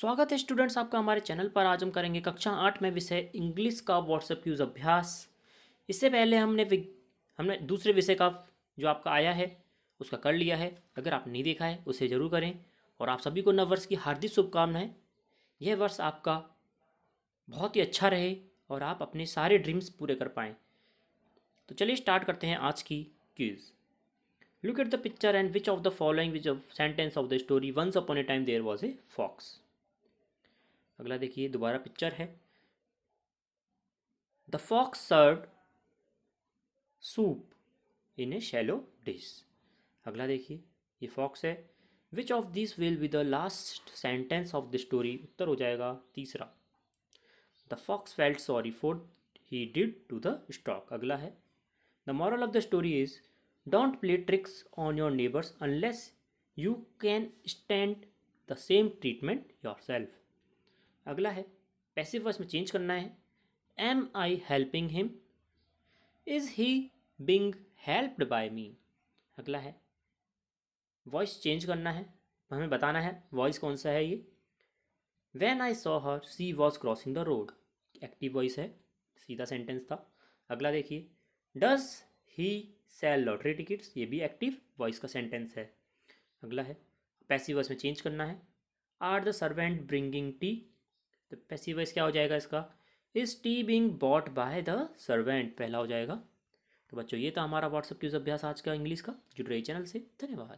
स्वागत है स्टूडेंट्स आपका हमारे चैनल पर आज हम करेंगे कक्षा आठ में विषय इंग्लिश का व्हाट्सएप यूज़ अभ्यास इससे पहले हमने हमने दूसरे विषय का जो आपका आया है उसका कर लिया है अगर आप नहीं देखा है उसे ज़रूर करें और आप सभी को नववर्ष की हार्दिक शुभकामनाएं यह वर्ष आपका बहुत ही अच्छा रहे और आप अपने सारे ड्रीम्स पूरे कर पाएँ तो चलिए स्टार्ट करते हैं आज की quiz look at the picture and which of the following which of sentence of the story once upon a time there was a fox अगला देखिए दोबारा पिक्चर है the fox serve soup in a shallow dish अगला देखिए ये fox है which of this will be the last sentence of the story उत्तर हो जाएगा तीसरा the fox felt sorry for he did to the stock अगला है the moral of the story is don't play tricks on your neighbours unless you can stand the same treatment yourself अगला है passive voice में change करना है am I helping him is he being helped by me अगला है voice change करना है हमें बताना है वॉइस कौन सा है ये when I saw her she was crossing the road active voice है सीधा सेंटेंस था अगला देखिए does he sell lottery tickets ये भी एक्टिव वॉइस का सेंटेंस है अगला है पैसिव वॉइस में चेंज करना है are the servant bringing tea तो पैसिव वॉइस क्या हो जाएगा इसका is tea being brought by the servant पहला हो जाएगा तो बच्चों ये था हमारा व्हाट्सअप क्यूज अभ्यास आज का इंग्लिश का जुड़ रही चैनल से धन्यवाद